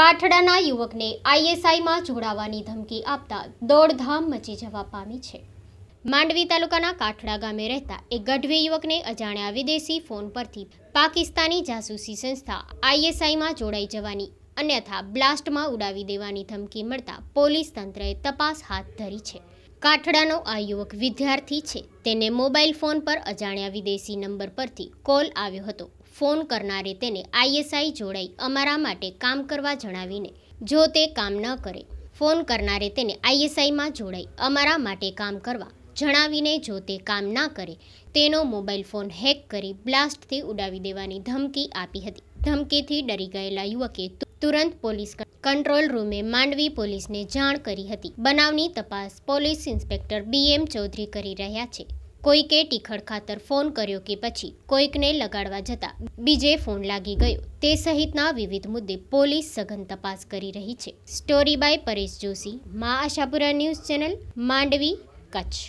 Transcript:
કાઠડાના યુવકને આઈએસઆઈમાં જોડાવાની ધમકી આપતા દોડધામ મચી જવા પામી છે માંડવી તાલુકાના કાઠડા ગામે રહેતા એક ગઢવી યુવકને અજાણ્યા વિદેશી ફોન પરથી પાકિસ્તાની જાસૂસી સંસ્થા આઈએસઆઈમાં જોડાઈ જવાની અન્યથા બ્લાસ્ટમાં ઉડાવી દેવાની ધમકી મળતા પોલીસ તંત્રએ તપાસ હાથ ધરી છે કાઠડાનો આ યુવક વિદ્યાર્થી છે તેને મોબાઈલ ફોન પર અજાણ્યા વિદેશી નંબર પરથી કોલ આવ્યો હતો ફોન કરનારે તેને આઈએસઆઈ જોડાઈ અમારા માટે કામ કરવા જણાવીને જો તે કામ ન કરે ફોન કરનારે તેને આઈએસઆઈમાં જોડાઈ અમારા માટે કામ કરવા જણાવીને જો તે કામ ના કરે તેનો મોબાઈલ ફોન હેક કરી બ્લાસ્ટથી ઉડાવી દેવાની ધમકી આપી હતી ધમકીથી ડરી ગયેલા યુવકે તુરંત પોલીસ કંટ્રોલ રૂમે માંડવી પોલીસને જાણ કરી હતી બનાવની તપાસ પોલીસ ઇન્સ્પેક્ટર બીએમ ચૌધરી કરી રહ્યા છે કોઈકે ટીખળ ખાતર ફોન કર્યો કે પછી કોઈકને લગાડવા જતા બીજે ફોન લાગી ગયો તે સહિતના વિવિધ મુદ્દે પોલીસ સઘન તપાસ કરી રહી છે story by Paresh Joshi Maa Ashapura news channel Mandvi Kutch